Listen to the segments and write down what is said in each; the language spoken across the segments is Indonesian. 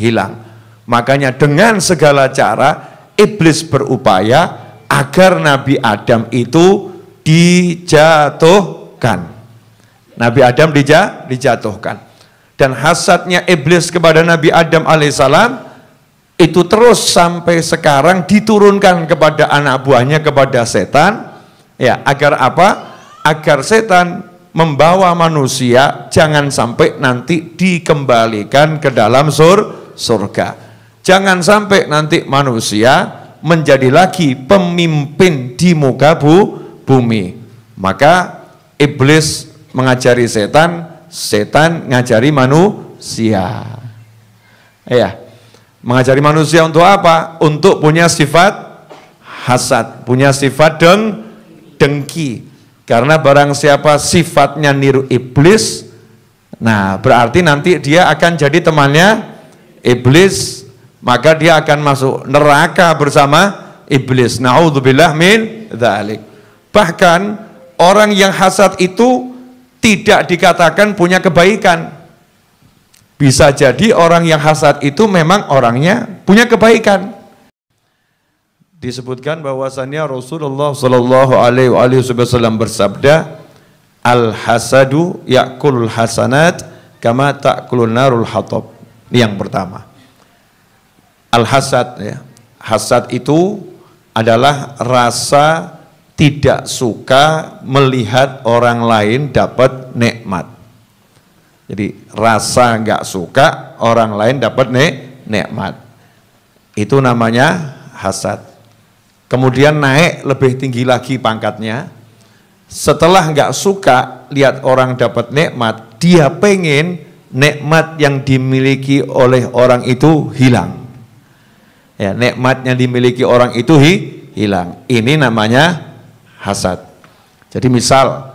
hilang. Makanya dengan segala cara iblis berupaya agar Nabi Adam itu dijatuhkan. Nabi Adam dija, dijatuhkan. Dan hasadnya iblis kepada Nabi Adam alaihissalam itu terus sampai sekarang diturunkan kepada anak buahnya kepada setan ya agar apa? Agar setan membawa manusia jangan sampai nanti dikembalikan ke dalam sur surga. Jangan sampai nanti manusia menjadi lagi pemimpin di muka bu, bumi. Maka iblis mengajari setan, setan ngajari manusia. Ya. Mengajari manusia untuk apa? Untuk punya sifat hasad, punya sifat deng dengki. Karena barang siapa sifatnya niru iblis, nah berarti nanti dia akan jadi temannya iblis, maka dia akan masuk neraka bersama iblis. Naudzubillah min dzalik. Bahkan orang yang hasad itu tidak dikatakan punya kebaikan. Bisa jadi orang yang hasad itu memang orangnya punya kebaikan. Disebutkan bahwasannya Rasulullah Shallallahu Alaihi Wasallam bersabda, al hasadu yakul hasanat kama takulun narul hatab ini yang pertama. Al-hasad ya. Hasad itu adalah rasa tidak suka melihat orang lain dapat nikmat. Jadi rasa nggak suka orang lain dapat nek nikmat. Itu namanya hasad. Kemudian naik lebih tinggi lagi pangkatnya. Setelah nggak suka lihat orang dapat nikmat, dia pengen nikmat yang dimiliki oleh orang itu hilang. Ya, nikmat yang dimiliki orang itu hi, hilang. Ini namanya hasad. Jadi misal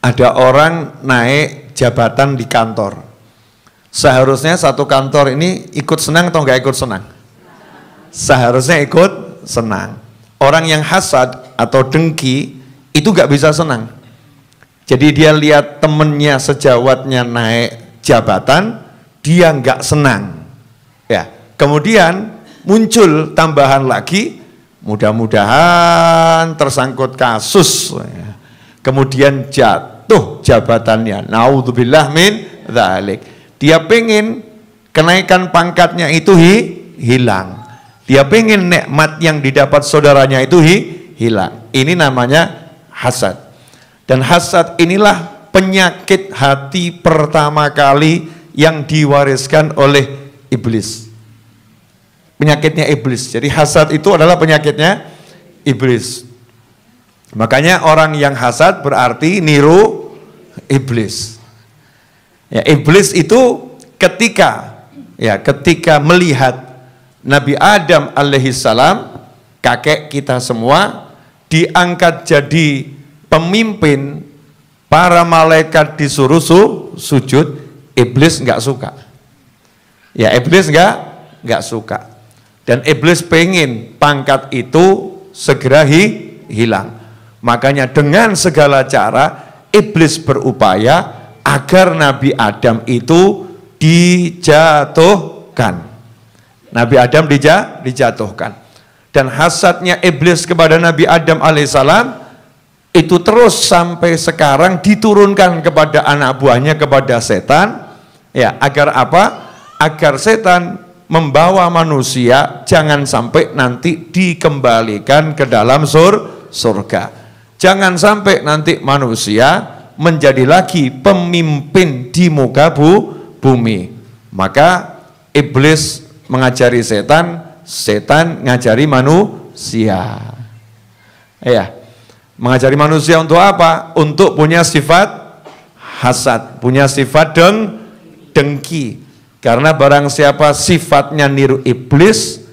ada orang naik jabatan di kantor. Seharusnya satu kantor ini ikut senang atau enggak ikut senang? Seharusnya ikut senang. Orang yang hasad atau dengki itu enggak bisa senang. Jadi dia lihat temennya sejawatnya naik jabatan, dia nggak senang. Ya, kemudian muncul tambahan lagi, mudah-mudahan tersangkut kasus, ya. kemudian jatuh jabatannya. Naudzubillah min dzalik. Dia pengen kenaikan pangkatnya itu hi, hilang. Dia pengen nikmat yang didapat saudaranya itu hi, hilang. Ini namanya hasad. Dan hasad inilah penyakit hati pertama kali yang diwariskan oleh iblis. Penyakitnya iblis. Jadi hasad itu adalah penyakitnya iblis. Makanya orang yang hasad berarti niru iblis. Ya, iblis itu ketika ya ketika melihat Nabi Adam alaihi salam kakek kita semua diangkat jadi pemimpin Para malaikat disuruh su, sujud, iblis nggak suka. Ya iblis nggak nggak suka. Dan iblis pengen pangkat itu segera hi, hilang. Makanya dengan segala cara iblis berupaya agar Nabi Adam itu dijatuhkan. Nabi Adam dija, dijatuhkan. Dan hasadnya iblis kepada Nabi Adam alaihissalam itu ter terus sampai sekarang diturunkan kepada anak buahnya kepada setan ya agar apa? Agar setan membawa manusia jangan sampai nanti dikembalikan ke dalam sur surga. Jangan sampai nanti manusia menjadi lagi pemimpin di muka bu, bumi. Maka iblis mengajari setan, setan ngajari manusia. Ya. Mengajari manusia untuk apa? Untuk punya sifat hasad, punya sifat deng dengki. Karena barang siapa sifatnya niru iblis,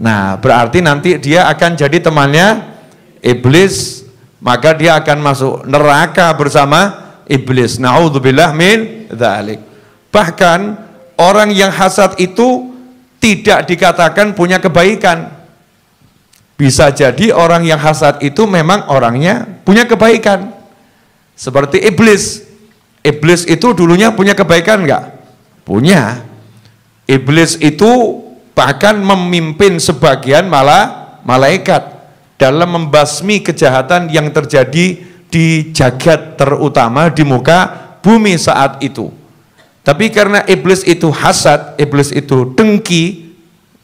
nah berarti nanti dia akan jadi temannya iblis, maka dia akan masuk neraka bersama iblis. Nauzubillah min dzalik. Bahkan orang yang hasad itu tidak dikatakan punya kebaikan. Bisa jadi orang yang hasad itu memang orangnya punya kebaikan. Seperti iblis. Iblis itu dulunya punya kebaikan enggak? Punya. Iblis itu bahkan memimpin sebagian malah malaikat dalam membasmi kejahatan yang terjadi di jagat terutama di muka bumi saat itu. Tapi karena iblis itu hasad, iblis itu dengki,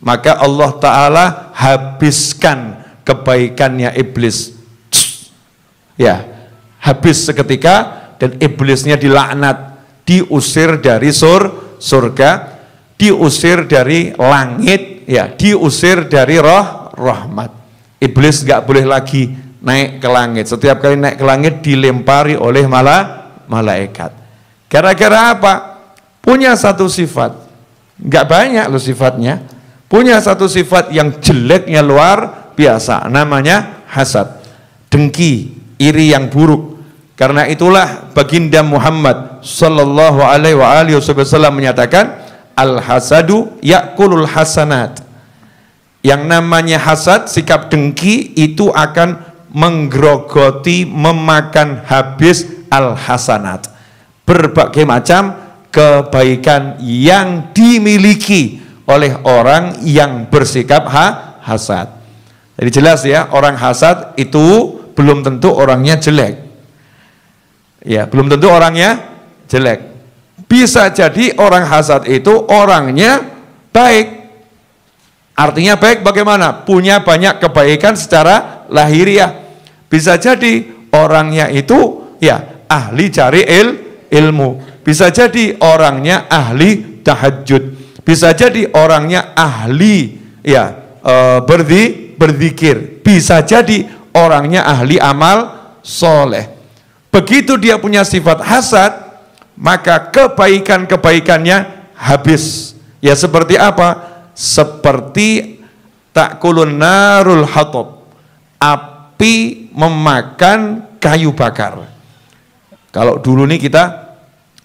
maka Allah Ta'ala habiskan kebaikannya iblis. Ya, habis seketika dan iblisnya dilaknat. Diusir dari sur, surga, diusir dari langit, ya, diusir dari roh, rahmat. Iblis nggak boleh lagi naik ke langit. Setiap kali naik ke langit dilempari oleh malah malaikat. Gara-gara apa? Punya satu sifat. Nggak banyak loh sifatnya punya satu sifat yang jeleknya luar biasa namanya hasad dengki iri yang buruk karena itulah baginda Muhammad sallallahu alaihi wasallam menyatakan al hasadu yakulul hasanat yang namanya hasad sikap dengki itu akan menggerogoti memakan habis al hasanat berbagai macam kebaikan yang dimiliki oleh orang yang bersikap ha hasad. Jadi jelas ya, orang hasad itu belum tentu orangnya jelek. Ya, belum tentu orangnya jelek. Bisa jadi orang hasad itu orangnya baik. Artinya baik bagaimana? Punya banyak kebaikan secara lahiriah. Bisa jadi orangnya itu ya ahli cari il, ilmu. Bisa jadi orangnya ahli tahajud bisa jadi orangnya ahli ya e, berdi berzikir. Bisa jadi orangnya ahli amal soleh. Begitu dia punya sifat hasad, maka kebaikan-kebaikannya habis. Ya seperti apa? Seperti takulun narul hatob. Api memakan kayu bakar. Kalau dulu nih kita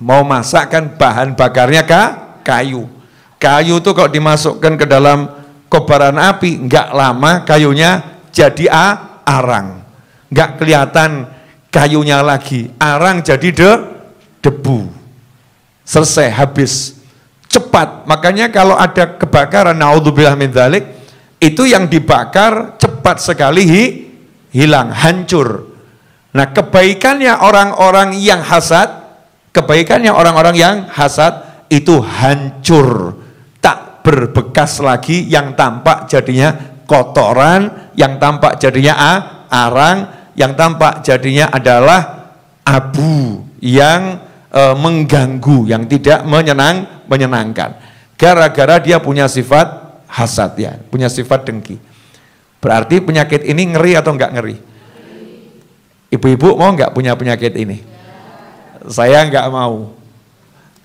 mau masakkan bahan bakarnya kah? kayu. Kayu itu kalau dimasukkan ke dalam kobaran api, nggak lama kayunya jadi a arang. Nggak kelihatan kayunya lagi. Arang jadi de debu. Selesai, habis. Cepat. Makanya kalau ada kebakaran, naudzubillah min dzalik, itu yang dibakar cepat sekali hi, hilang, hancur. Nah, kebaikannya orang-orang yang hasad, kebaikannya orang-orang yang hasad itu hancur berbekas lagi yang tampak jadinya kotoran, yang tampak jadinya a, arang, yang tampak jadinya adalah abu yang e, mengganggu, yang tidak menyenang, menyenangkan. Gara-gara dia punya sifat hasad ya, punya sifat dengki. Berarti penyakit ini ngeri atau enggak ngeri? Ibu-ibu mau enggak punya penyakit ini? Saya enggak mau.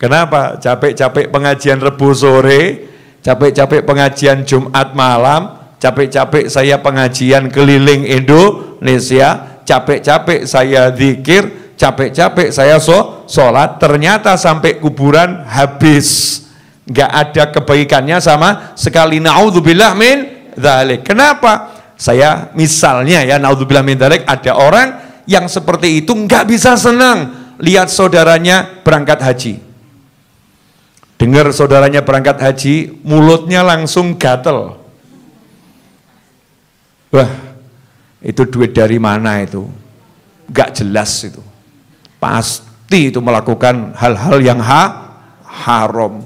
Kenapa? Capek-capek pengajian rebu sore, capek-capek pengajian Jumat malam, capek-capek saya pengajian keliling Indonesia, capek-capek saya zikir, capek-capek saya so, sholat, ternyata sampai kuburan habis. Nggak ada kebaikannya sama sekali. Na'udzubillah min dhalik. Kenapa? Saya misalnya ya, na'udzubillah min dhalik, ada orang yang seperti itu nggak bisa senang lihat saudaranya berangkat haji. Dengar saudaranya berangkat haji, mulutnya langsung gatel. Wah, itu duit dari mana itu? Gak jelas itu. Pasti itu melakukan hal-hal yang ha haram.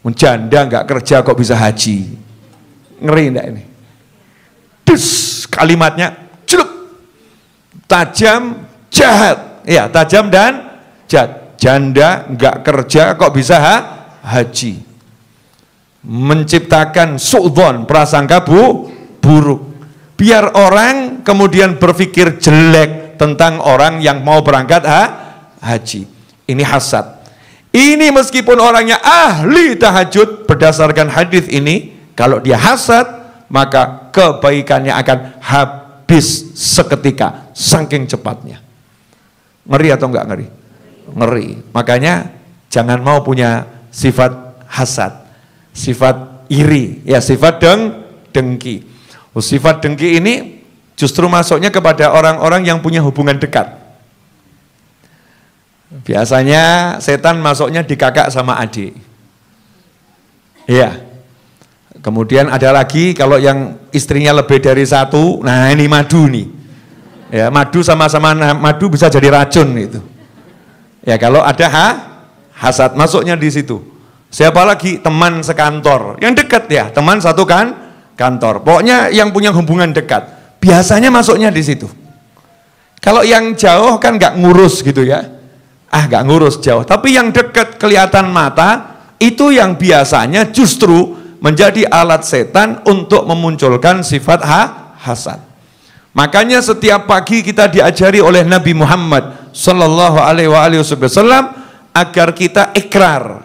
Menjanda gak kerja kok bisa haji. Ngeri enggak ini? Dus, kalimatnya celup. Tajam, jahat. Ya, tajam dan jahat. Janda gak kerja kok bisa ha haji menciptakan su'dhon, prasangka bu, buruk. Biar orang kemudian berpikir jelek tentang orang yang mau berangkat ha, haji. Ini hasad. Ini meskipun orangnya ahli tahajud berdasarkan hadis ini, kalau dia hasad, maka kebaikannya akan habis seketika, saking cepatnya. Ngeri atau enggak ngeri? Ngeri. Makanya jangan mau punya sifat hasad, sifat iri, ya sifat deng dengki. Oh, sifat dengki ini justru masuknya kepada orang-orang yang punya hubungan dekat. Biasanya setan masuknya di kakak sama adik. Iya. Kemudian ada lagi kalau yang istrinya lebih dari satu, nah ini madu nih. Ya, madu sama-sama nah, madu bisa jadi racun itu. Ya kalau ada ha, Hasad masuknya di situ. Siapa lagi? Teman sekantor. Yang dekat ya, teman satu kan kantor. Pokoknya yang punya hubungan dekat. Biasanya masuknya di situ. Kalau yang jauh kan nggak ngurus gitu ya. Ah nggak ngurus jauh. Tapi yang dekat kelihatan mata itu yang biasanya justru menjadi alat setan untuk memunculkan sifat ha hasad. Makanya setiap pagi kita diajari oleh Nabi Muhammad Sallallahu Alaihi Wasallam agar kita ikrar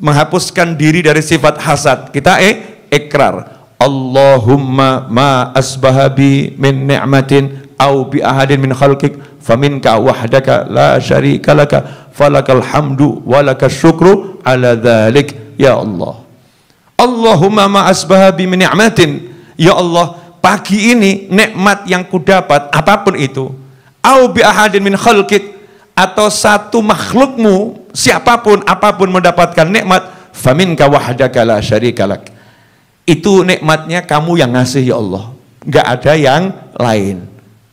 menghapuskan diri dari sifat hasad. Kita eh ikrar. Allahumma ma asbahabi min ni'matin au bi ahadin min khalqik faminka wahdaka la syarika laka falakal hamdu walaka syukru ala dhalik ya Allah Allahumma ma asbahabi min ni'matin ya Allah pagi ini nikmat yang kudapat apapun itu au bi ahadin min khalqik atau satu makhlukmu siapapun apapun mendapatkan nikmat fa'min wahdaka la syarikalak itu nikmatnya kamu yang ngasih ya Allah nggak ada yang lain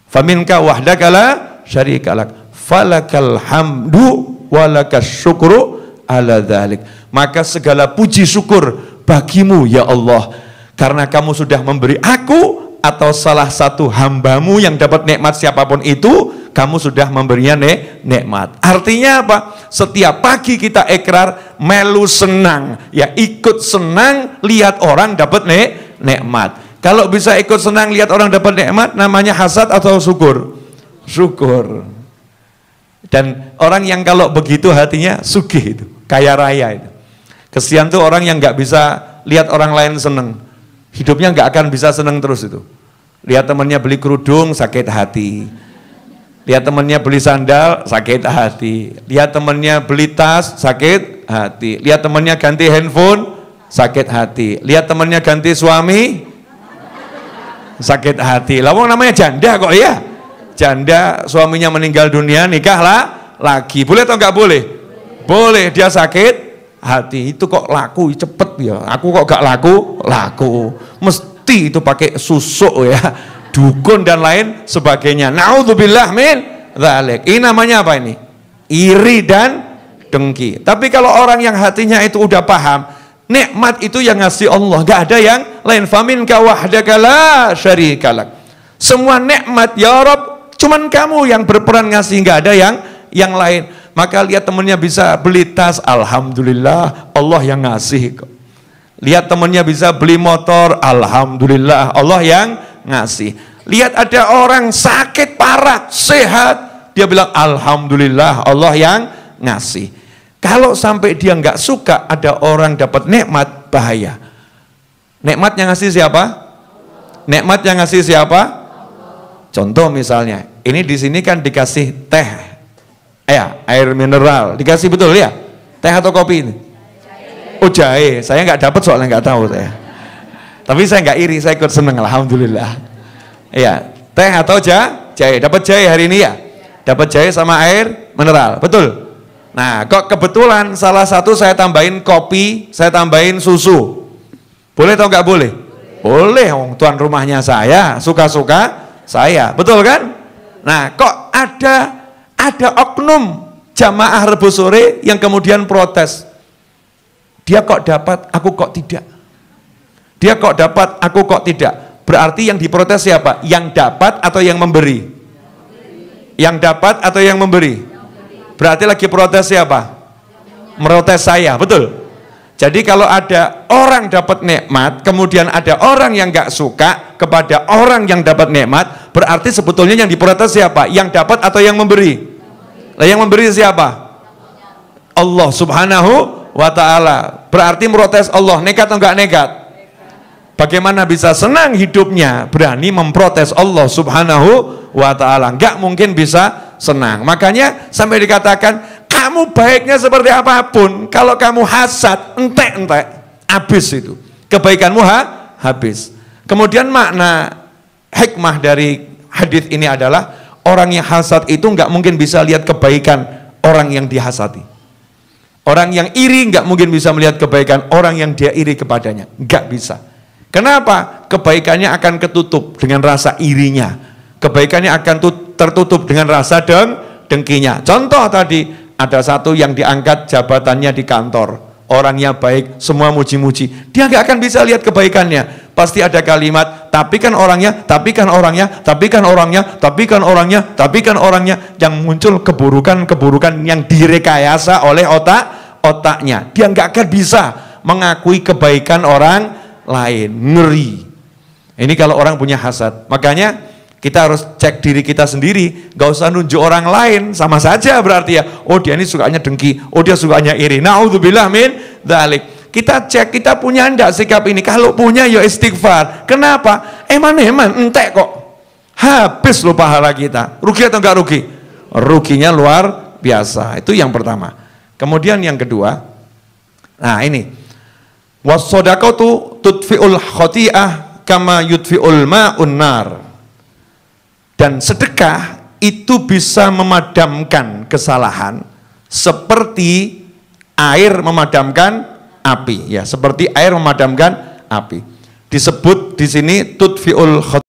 Fa'min wahdaka la syarikalak falakal hamdu walakas syukru ala dhalik maka segala puji syukur bagimu ya Allah karena kamu sudah memberi aku atau salah satu hambamu yang dapat nikmat siapapun itu, kamu sudah memberinya nek nikmat. Artinya apa? Setiap pagi kita ikrar melu senang, ya ikut senang lihat orang dapat nek nikmat. Kalau bisa ikut senang lihat orang dapat nikmat, namanya hasad atau syukur. Syukur. Dan orang yang kalau begitu hatinya sugih itu, kaya raya itu. Kesian tuh orang yang nggak bisa lihat orang lain seneng hidupnya nggak akan bisa seneng terus itu. Lihat temannya beli kerudung, sakit hati. Lihat temannya beli sandal, sakit hati. Lihat temannya beli tas, sakit hati. Lihat temannya ganti handphone, sakit hati. Lihat temannya ganti suami, sakit hati. Lawang namanya janda kok ya. Janda suaminya meninggal dunia, nikahlah lagi. Boleh atau nggak boleh? Boleh, dia sakit hati itu kok laku cepet ya aku kok gak laku laku mesti itu pakai susuk ya dukun dan lain sebagainya naudzubillah min zalik ini namanya apa ini iri dan dengki tapi kalau orang yang hatinya itu udah paham nikmat itu yang ngasih Allah gak ada yang lain famin kawahdakala syarikalak semua nikmat ya Rob cuman kamu yang berperan ngasih gak ada yang yang lain maka lihat temennya bisa beli tas, Alhamdulillah Allah yang ngasih Lihat temennya bisa beli motor, Alhamdulillah Allah yang ngasih. Lihat ada orang sakit parah, sehat, dia bilang Alhamdulillah Allah yang ngasih. Kalau sampai dia nggak suka ada orang dapat nikmat, bahaya. Nikmat yang ngasih siapa? Nikmat yang ngasih siapa? Contoh misalnya, ini di sini kan dikasih teh ya air mineral dikasih betul ya teh atau kopi ini oh jahe saya nggak dapat soalnya nggak tahu saya tapi saya nggak iri saya ikut seneng alhamdulillah ya teh atau jah jahe dapat jahe hari ini ya dapat jahe sama air mineral betul nah kok kebetulan salah satu saya tambahin kopi saya tambahin susu boleh atau nggak boleh boleh wong tuan rumahnya saya suka-suka saya betul kan nah kok ada ada oknum jamaah rebus sore yang kemudian protes. Dia kok dapat, aku kok tidak. Dia kok dapat, aku kok tidak. Berarti yang diprotes siapa? Yang dapat atau yang memberi? Yang dapat atau yang memberi? Berarti lagi protes siapa? Merotes saya, betul? Jadi kalau ada orang dapat nikmat, kemudian ada orang yang nggak suka kepada orang yang dapat nikmat, berarti sebetulnya yang diprotes siapa? Yang dapat atau yang memberi? Lah yang memberi siapa? Allah Subhanahu wa taala. Berarti protes Allah nekat atau enggak nekat? Bagaimana bisa senang hidupnya berani memprotes Allah Subhanahu wa taala? Enggak mungkin bisa senang. Makanya sampai dikatakan kamu baiknya seperti apapun, kalau kamu hasad entek-entek, habis itu. Kebaikanmu ha, habis. Kemudian makna hikmah dari hadis ini adalah Orang yang hasad itu nggak mungkin bisa lihat kebaikan orang yang dihasati. Orang yang iri nggak mungkin bisa melihat kebaikan orang yang dia iri kepadanya. Nggak bisa. Kenapa? Kebaikannya akan ketutup dengan rasa irinya. Kebaikannya akan tertutup dengan rasa deng dengkinya. Contoh tadi, ada satu yang diangkat jabatannya di kantor. Orangnya baik, semua muji-muji. Dia nggak akan bisa lihat kebaikannya. Pasti ada kalimat, tapi kan orangnya, tapi kan orangnya, tapi kan orangnya, tapi kan orangnya, tapi kan orangnya yang muncul keburukan-keburukan yang direkayasa oleh otak otaknya. Dia nggak akan bisa mengakui kebaikan orang lain. Ngeri. Ini kalau orang punya hasad. Makanya kita harus cek diri kita sendiri, gak usah nunjuk orang lain, sama saja berarti ya. Oh dia ini sukanya dengki, oh dia sukanya iri. Nauzubillah min dalik. Kita cek, kita punya ndak sikap ini? Kalau punya ya istighfar. Kenapa? Eman-eman, entek kok. Habis lupa pahala kita. Rugi atau enggak rugi? Ruginya luar biasa. Itu yang pertama. Kemudian yang kedua, nah ini. tu tutfi'ul khotiyah kama yutfi'ul ma Dan sedekah itu bisa memadamkan kesalahan seperti air memadamkan api ya seperti air memadamkan api disebut di sini tutfiul khot